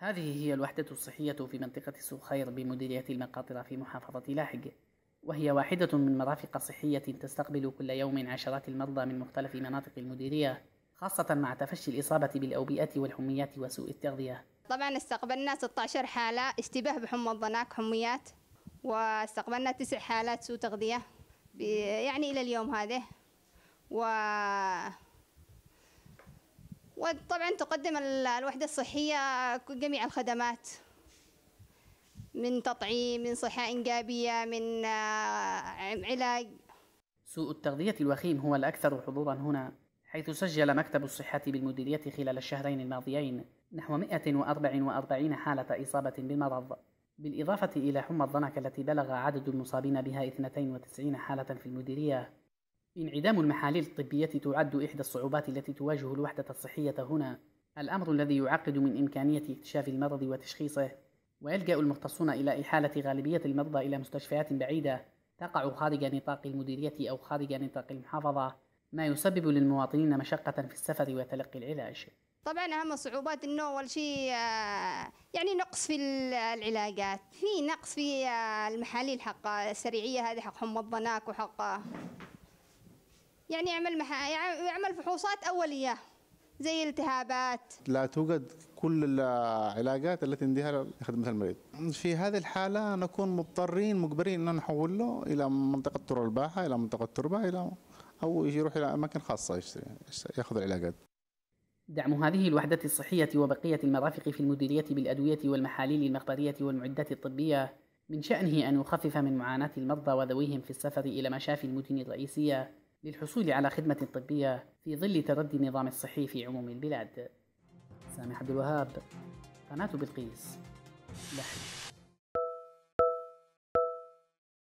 هذه هي الوحدة الصحية في منطقة السوخير بمديرية المقاطرة في محافظة لاحق وهي واحدة من مرافق صحية تستقبل كل يوم عشرات المرضى من مختلف مناطق المديرية خاصة مع تفشي الإصابة بالأوبئة والحميات وسوء التغذية طبعا استقبلنا 16 حالة اشتباه بحمى الضناك حميات واستقبلنا تسع حالات سوء تغذية يعني إلى اليوم هذا و وطبعا تقدم الوحدة الصحية جميع الخدمات من تطعيم من صحة إنجابية من آه، علاج سوء التغذية الوخيم هو الأكثر حضورا هنا حيث سجل مكتب الصحة بالمديرية خلال الشهرين الماضيين نحو 144 حالة إصابة بالمرض بالإضافة إلى حمى الضنك التي بلغ عدد المصابين بها 92 حالة في المديرية انعدام المحاليل الطبية تعد إحدى الصعوبات التي تواجه الوحدة الصحية هنا الأمر الذي يعقد من إمكانية اكتشاف المرض وتشخيصه ويلجأ المختصون إلى إحالة غالبية المرضى إلى مستشفيات بعيدة تقع خارج نطاق المديرية أو خارج نطاق المحافظة ما يسبب للمواطنين مشقة في السفر وتلقي العلاج طبعا اهم الصعوبات انه اول شيء آه، يعني نقص في العلاجات في نقص في آه، المحاليل حق السريعيه هذه حق حمض ضناك وحق يعني يعمل مح... يعمل فحوصات اوليه زي التهابات لا توجد كل العلاجات التي نديها لخدمة المريض في هذه الحالة نكون مضطرين مجبرين أن نحول له إلى منطقة الباحه إلى منطقة التربة إلى أو يروح إلى أماكن خاصة يشتري يأخذ العلاجات دعم هذه الوحدة الصحية وبقية المرافق في المديرية بالأدوية والمحاليل المخبرية والمعدات الطبية من شأنه أن يخفف من معاناة المرضى وذويهم في السفر إلى مشافي المدن الرئيسية للحصول على خدمة طبية في ظل تردي النظام الصحي في عموم البلاد سامح عبد الوهاب قناة بلقيس لحظة